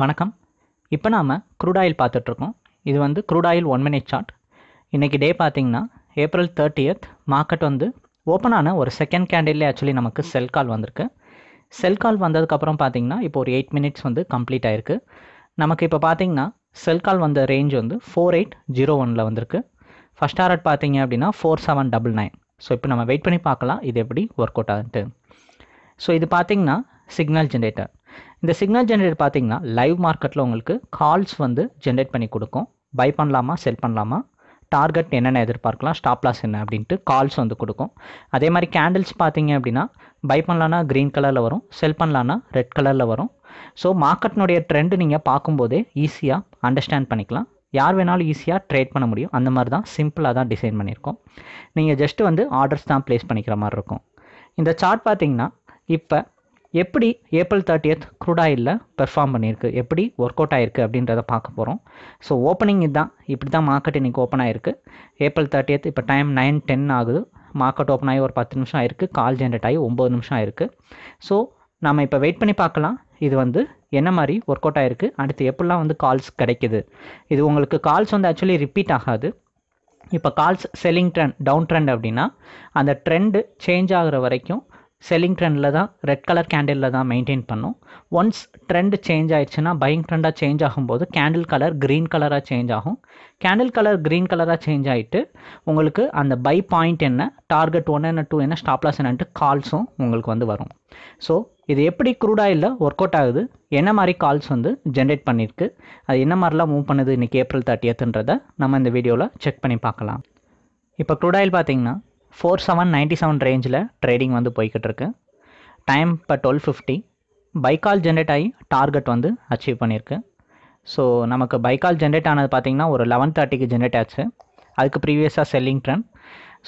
வணக்கம் இப்போ நாம் க்ரூட் ஆயில் பார்த்துட்ருக்கோம் இது வந்து crude oil one minute chart இன்றைக்கி டே பார்த்திங்கன்னா ஏப்ரல் தேர்ட்டியத் மார்க்கெட் வந்து ஓப்பனான ஒரு செகண்ட் கேண்டில்லே ஆக்சுவலி நமக்கு செல் கால் வந்திருக்கு செல் கால் வந்ததுக்கப்புறம் பார்த்திங்கன்னா இப்போ ஒரு எயிட் மினிட்ஸ் வந்து கம்ப்ளீட் ஆயிருக்கு நமக்கு இப்போ பார்த்திங்கன்னா செல் கால் வந்த ரேஞ்ச் வந்து ஃபோர் எயிட் ஜீரோ ஒனில் வந்திருக்கு ஃபஸ்ட் டாரட் பார்த்திங்க அப்படின்னா four seven double nine so இப்போ நம்ம வெயிட் பண்ணி பார்க்கலாம் இது எப்படி ஒர்க் அவுட் ஆகுது ஸோ இது பார்த்திங்கன்னா சிக்னல் ஜென்ரேட்டர் இந்த சிக்னல் ஜென்ரேட் பார்த்தீங்கன்னா லைவ் மார்க்கெட்டில் உங்களுக்கு கால்ஸ் வந்து ஜென்ரேட் பண்ணி கொடுக்கும் பை பண்ணலாமா செல் பண்ணலாமா டார்கெட் என்னென்ன எதிர்பார்க்கலாம் ஸ்டாப் லாஸ் என்ன அப்படின்ட்டு கால்ஸ் வந்து கொடுக்கும் அதே மாதிரி கேண்டில்ஸ் பார்த்தீங்க அப்படின்னா பை பண்ணலான்னா க்ரீன் கலரில் வரும் செல் பண்ணலான்னா ரெட் கலரில் வரும் ஸோ மார்க்கெட்டினுடைய ட்ரெண்டு நீங்கள் பார்க்கும்போதே ஈஸியாக அண்டர்ஸ்டாண்ட் பண்ணிக்கலாம் யார் வேணாலும் ஈஸியாக ட்ரேட் பண்ண முடியும் அந்த மாதிரி தான் சிம்பிளாக தான் டிசைன் பண்ணியிருக்கோம் நீங்கள் ஜஸ்ட்டு வந்து ஆர்டர்ஸ் தான் ப்ளேஸ் பண்ணிக்கிற மாதிரி இருக்கும் இந்த சார்ட் பார்த்தீங்கன்னா இப்போ எப்படி ஏப்ரல் தேர்ட்டியத் குரூடாயில் பெர்ஃபார்ம் பண்ணியிருக்கு எப்படி ஒர்க் அவுட் ஆயிருக்கு அப்படின்றத பார்க்க போகிறோம் ஸோ ஓப்பனிங் இதுதான் இப்படி தான் மார்க்கெட் இன்றைக்கி ஓப்பன் ஆயிருக்கு ஏப்ரல் தேர்ட்டியத் இப்போ டைம் நைன் டென் ஆகுது மார்க்கெட் ஓப்பன் ஆகி ஒரு பத்து நிமிஷம் ஆயிருக்கு கால் ஜென்ரேட் ஆகி ஒம்பது நிமிஷம் ஆயிருக்கு ஸோ நம்ம இப்போ வெயிட் பண்ணி பார்க்கலாம் இது வந்து என்ன மாதிரி ஒர்க் அவுட் ஆயிருக்கு அடுத்து எப்படிலாம் வந்து கால்ஸ் கிடைக்குது இது உங்களுக்கு கால்ஸ் வந்து ஆக்சுவலி ரிப்பீட் ஆகாது இப்போ calls selling trend down trend அப்படின்னா அந்த ட்ரெண்டு சேஞ்ச் ஆகிற வரைக்கும் செல்லிங் ட்ரெண்டில் தான் ரெட் கலர் கேண்டிலில் தான் மெயின்டைன் பண்ணும் ஒன்ஸ் ட்ரெண்ட் சேஞ்ச் ஆயிடுச்சுன்னா பையிங் ட்ரெண்டாக சேஞ்ச் ஆகும்போது கேண்டில் கலர் க்ரீன் கலராக சேஞ்ச் ஆகும் கேண்டில் கலர் க்ரீன் கலராக சேஞ்ச் ஆகிட்டு உங்களுக்கு அந்த பை பாயிண்ட் என்ன டார்கெட் ஒன் என்ன டூ என்ன ஸ்டாப்லாஸ் என்னன்ட்டு கால்ஸும் உங்களுக்கு வந்து வரும் ஸோ இது எப்படி இல்லை ஒர்க் அவுட் ஆகுது என்ன மாதிரி கால்ஸ் வந்து ஜென்ரேட் பண்ணியிருக்கு அது என்ன மாதிரிலாம் மூவ் பண்ணுது இன்றைக்கி ஏப்ரல் தேர்ட்டியத்துன்றதை நம்ம இந்த வீடியோவில் செக் பண்ணி பார்க்கலாம் இப்போ க்ரூடாயில் பார்த்தீங்கன்னா ஃபோர் செவன் நைன்ட்டி செவன் ரேஞ்சில் ட்ரேடிங் வந்து போய்கிட்டு இருக்கு டைம் இப்போ டுவெல் ஃபிஃப்டி பைக்கால் ஜென்ரேட் ஆகி டார்கெட் வந்து அச்சீவ் பண்ணியிருக்கு ஸோ நமக்கு பைக்கால் ஜென்ரேட் ஆனது பார்த்திங்கன்னா ஒரு லெவன் தேர்ட்டிக்கு ஜென்ரேட் ஆச்சு அதுக்கு ப்ரீவியஸாக செல்லிங் ட்ரெண்ட்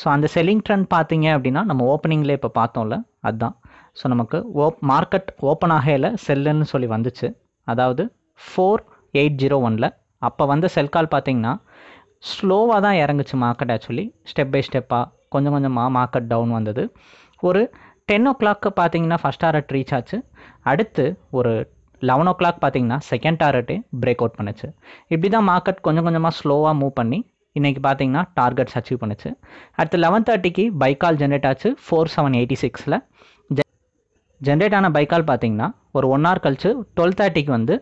ஸோ அந்த செல்லிங் ட்ரெண்ட் பார்த்தீங்க அப்படின்னா நம்ம ஓப்பனிங்கில் இப்போ பார்த்தோம்ல அதுதான் ஸோ நமக்கு ஓப் மார்க்கெட் ஓப்பன் ஆகையில் செல்லுன்னு சொல்லி வந்துச்சு அதாவது ஃபோர் எயிட் ஜீரோ ஒனில் அப்போ வந்த செல் கால் பார்த்தீங்கன்னா ஸ்லோவாக தான் இறங்குச்சு மார்க்கெட் ஆக்சுவலி ஸ்டெப் பை ஸ்டெப்பாக கொஞ்சம் கொஞ்சமாக மார்க்கெட் டவுன் வந்தது ஒரு டென் ஓ கிளாக்கு பார்த்தீங்கன்னா ஃபஸ்ட் டாரட் ரீச் ஆச்சு அடுத்து ஒரு லெவன் ஓ கிளாக் பார்த்தீங்கன்னா செகண்ட் டாரட்டே பிரேக் அவுட் பண்ணுச்சு இப்படி தான் மார்க்கெட் கொஞ்சம் கொஞ்சமாக ஸ்லோவாக மூவ் பண்ணி இன்றைக்கி பார்த்தீங்கன்னா டார்கெட்ஸ் அச்சீவ் பண்ணுச்சு அடுத்து லெவன் தேர்ட்டிக்கு பைக்கால் ஜென்ரேட் ஆச்சு ஃபோர் செவன் எயிட்டி சிக்ஸில் ஜென்ரேட் ஆன பைக்கால் பார்த்தீங்கன்னா ஒரு ஒன் ஹவர் கழிச்சு டுவெல் தேர்ட்டிக்கு வந்து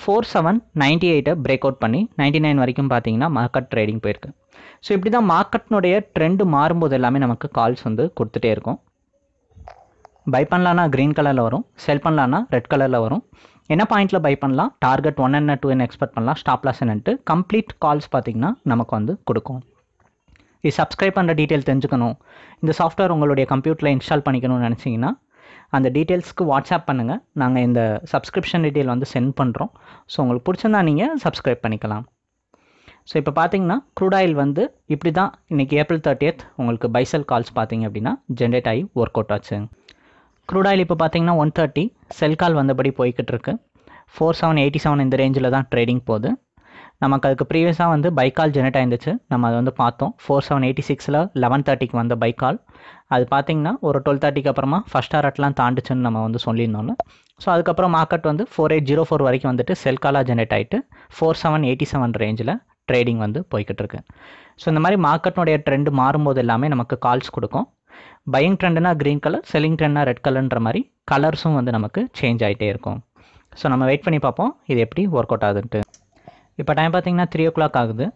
ஃபோர் செவன் நைன்ட்டி எயிட்டை பிரேக் அவுட் பண்ணி நைன்ட்டி நைன் வரைக்கும் பார்த்தீங்கன்னா மார்க்கெட் ட்ரேடிங் போயிருக்கு ஸோ இப்படி தான் மார்க்கெட்னுடைய ட்ரெண்டு மாறும்போது எல்லாமே நமக்கு கால்ஸ் வந்து கொடுத்துட்டே இருக்கும் பை பண்ணலான்னா க்ரீன் கலரில் வரும் செல் பண்ணலான்னா ரெட் கலரில் வரும் என்ன பாயிண்ட்டில் பை பண்ணலாம் டார்கெட் ஒன் என்ன டூ என்ன எக்ஸ்பெக்ட் பண்ணலாம் ஸ்டாப் லாஸ் என்னன்ட்டு கம்ப்ளீட் கால்ஸ் பார்த்திங்கன்னா நமக்கு வந்து கொடுக்கும் இது சப்ஸ்கிரைப் பண்ணுற டீட்டெயில் தெரிஞ்சுக்கணும் இந்த சாஃப்ட்வேர் உங்களுடைய கம்ப்யூட்டரில் இன்ஸ்டால் பண்ணிக்கணும்னு நினச்சிங்கன்னா அந்த டீட்டெயில்ஸ்க்கு வாட்ஸ்அப் பண்ணுங்கள் நாங்கள் இந்த சப்ஸ்கிரிப்ஷன் டீட்டெயில் வந்து சென்ட் பண்ணுறோம் ஸோ உங்களுக்கு பிடிச்சிருந்தா நீங்கள் சப்ஸ்கிரைப் பண்ணிக்கலாம் ஸோ இப்போ பார்த்தீங்கன்னா க்ரூட் ஆயில் வந்து இப்படி தான் இன்றைக்கி ஏப்ரல் தேர்ட்டியத் உங்களுக்கு பைசல் கால்ஸ் பார்த்தீங்க அப்படின்னா ஜென்ரேட் ஆகி ஒர்க் அவுட் ஆச்சு க்ரூட் ஆயில் இப்போ பார்த்தீங்கன்னா ஒன் தேர்ட்டி செல் கால் வந்தபடி போய்கிட்டு இருக்கு ஃபோர் செவன் எயிட்டி செவன் இந்த ரேஞ்சில் தான் ட்ரேடிங் போகுது நமக்கு அதுக்கு ப்ரீவியஸாக வந்து பைக்கால் ஜெனரேட் ஆயிருந்துச்சு நம்ம அதை வந்து பார்த்தோம் ஃபோர் செவன் எயிட்டி சிக்ஸில் லெவன் தேர்ட்டிக்கு வந்த பைக்கால் அது பார்த்திங்கன்னா ஒரு டுவெல் தேர்ட்டிக்கு அப்புறமா ஃபஸ்ட் ஆர்ட்லாம் தாண்டுச்சுன்னு நம்ம வந்து சொல்லியிருந்தோம்ல ஸோ அதுக்கப்புறம் மார்க்கெட் வந்து ஃபோர் எயிட் ஜீரோ ஃபோர் வரைக்கும் வந்துட்டு செல்காலாக ஜென்ரேட் ஆகிட்டு ஃபோர் செவன் எயிட்டி செவன் ரேஞ்சில் ட்ரேடிங் வந்து போய்கிட்டு இருக்கு ஸோ இந்த மாதிரி மார்க்கெட்னுடைய ட்ரெண்டு மாறும்போது எல்லாமே நமக்கு கால்ஸ் கொடுக்கும் பையிங் ட்ரெண்டுனா க்ரீன் கலர் செல்லிங் ட்ரெண்ட்னா ரெட் கலர்ன்ற மாதிரி கலர்ஸும் வந்து நமக்கு சேஞ்ச் ஆகிட்டே இருக்கும் ஸோ நம்ம வெயிட் பண்ணி பார்ப்போம் இது எப்படி ஒர்க் அவுட் ஆகுதுன்ட்டு இப்போ டைம் பார்த்தீங்கன்னா த்ரீ ஓ கிளாக் ஆகுது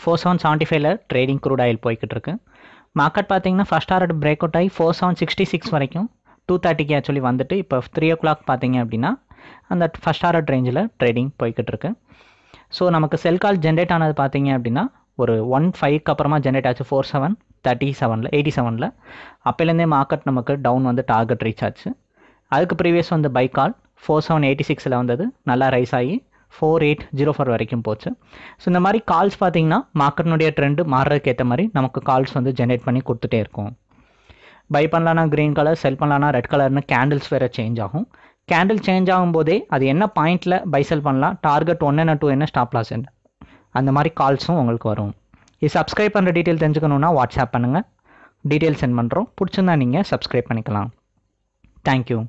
ஃபோர் செவன் செவன்ட்டி ஃபைவ்ல ட்ரேடிங் க்ரூட் ஆயில் போய்கிட்டு இருக்கு மார்க்கெட் பார்த்தீங்கன்னா ஃபஸ்ட் ஆர்ட் பிரேக் அவுட் ஆகி ஃபோர் செவன் சிக்ஸ்டி சிக்ஸ் வரைக்கும் டூ தேர்ட்டிக்கு ஆக்சுவலி வந்துட்டு இப்போ த்ரீ ஓ கிளாக் பார்த்தீங்க அப்படின்னா அந்த ஃபஸ்ட் ஆர்ட் ரேஞ்சில் ட்ரேடிங் போய்கிட்டு இருக்கு ஸோ நமக்கு செல் கால் ஜென்ரேட் ஆனது பார்த்தீங்க அப்படின்னா ஒரு ஒன் ஃபைவ்க்கு அப்புறமா ஜென்ரேட் ஆச்சு ஃபோர் செவன் தேர்ட்டி செவனில் எயிட்டி செவனில் அப்போலேருந்தே மார்க்கெட் நமக்கு டவுன் வந்து டார்கெட் ரீச் ஆச்சு அதுக்கு ப்ரீவியஸ் வந்து buy call four seven eighty சிக்ஸில் வந்தது நல்லா ரைஸ் ஆகி ஃபோர் எயிட் ஜீரோ ஃபோர் வரைக்கும் போச்சு ஸோ இந்த மாதிரி கால்ஸ் பார்த்தீங்கன்னா மார்க்கெட்னுடைய ட்ரெண்டு மாறுறதுக்கு ஏற்ற மாதிரி நமக்கு கால்ஸ் வந்து ஜென்ரேட் பண்ணி கொடுத்துட்டே இருக்கும் பை பண்ணலான்னா க்ரீன் கலர் செல் பண்ணலான்னா ரெட் கலர்னு கேண்டில்ஸ் வேறு சேஞ்ச் ஆகும் கேண்டில் சேஞ்ச் ஆகும்போதே அது என்ன பாயிண்டில் பை செல் பண்ணலாம் டார்கெட் ஒன் என்ன டூ என்ன ஸ்டாப் லாஸ் என்ன அந்த மாதிரி கால்ஸும் உங்களுக்கு வரும் இது சப்ஸ்கிரைப் பண்ணுற டீட்டெயில் தெரிஞ்சுக்கணுன்னா வாட்ஸ்அப் பண்ணுங்கள் டீட்டெயில் சென்ட் பண்ணுறோம் பிடிச்சிருந்தா நீங்கள் சப்ஸ்கிரைப் பண்ணிக்கலாம் தேங்க்யூ